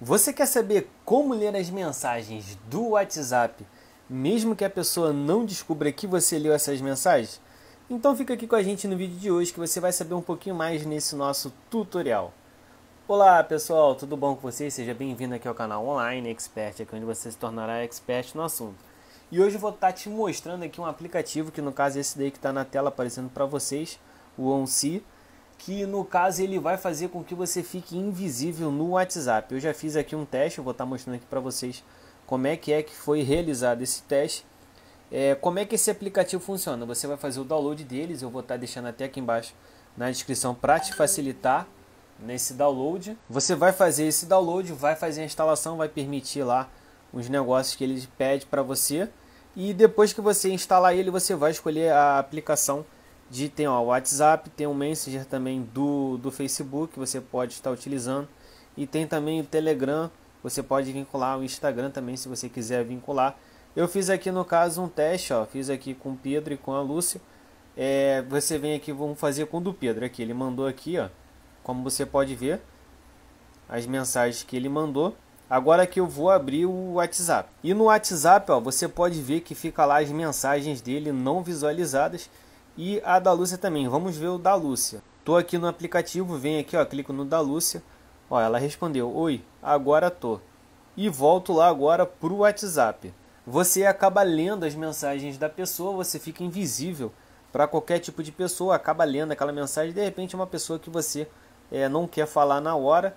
Você quer saber como ler as mensagens do WhatsApp, mesmo que a pessoa não descubra que você leu essas mensagens? Então fica aqui com a gente no vídeo de hoje que você vai saber um pouquinho mais nesse nosso tutorial. Olá pessoal, tudo bom com vocês? Seja bem-vindo aqui ao canal Online Expert, aqui onde você se tornará expert no assunto. E hoje eu vou estar tá te mostrando aqui um aplicativo que no caso é esse daí que está na tela aparecendo para vocês, o OnSee que no caso ele vai fazer com que você fique invisível no WhatsApp. Eu já fiz aqui um teste, vou estar tá mostrando aqui para vocês como é que é que foi realizado esse teste. É, como é que esse aplicativo funciona? Você vai fazer o download deles, eu vou estar tá deixando até aqui embaixo na descrição para te facilitar nesse download. Você vai fazer esse download, vai fazer a instalação, vai permitir lá os negócios que ele pede para você. E depois que você instalar ele, você vai escolher a aplicação de tem o WhatsApp, tem o Messenger também do, do Facebook você pode estar utilizando e tem também o Telegram, você pode vincular o Instagram também se você quiser vincular. Eu fiz aqui no caso um teste, ó, fiz aqui com o Pedro e com a Lúcia. É, você vem aqui, vamos fazer com o do Pedro aqui. Ele mandou aqui, ó, como você pode ver, as mensagens que ele mandou. Agora que eu vou abrir o WhatsApp. E no WhatsApp, ó, você pode ver que fica lá as mensagens dele não visualizadas e a da Lúcia também. Vamos ver o da Lúcia. Tô aqui no aplicativo, vem aqui, ó, clico no da Lúcia. Ó, ela respondeu: "Oi, agora tô". E volto lá agora pro WhatsApp. Você acaba lendo as mensagens da pessoa, você fica invisível para qualquer tipo de pessoa, acaba lendo aquela mensagem, de repente é uma pessoa que você é, não quer falar na hora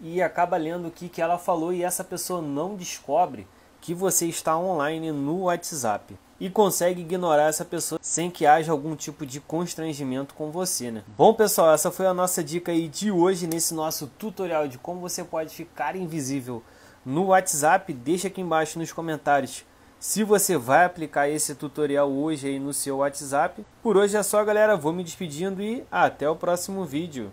e acaba lendo o que, que ela falou e essa pessoa não descobre que você está online no WhatsApp e consegue ignorar essa pessoa sem que haja algum tipo de constrangimento com você, né? Bom, pessoal, essa foi a nossa dica aí de hoje nesse nosso tutorial de como você pode ficar invisível no WhatsApp. Deixa aqui embaixo nos comentários se você vai aplicar esse tutorial hoje aí no seu WhatsApp. Por hoje é só, galera. Vou me despedindo e até o próximo vídeo.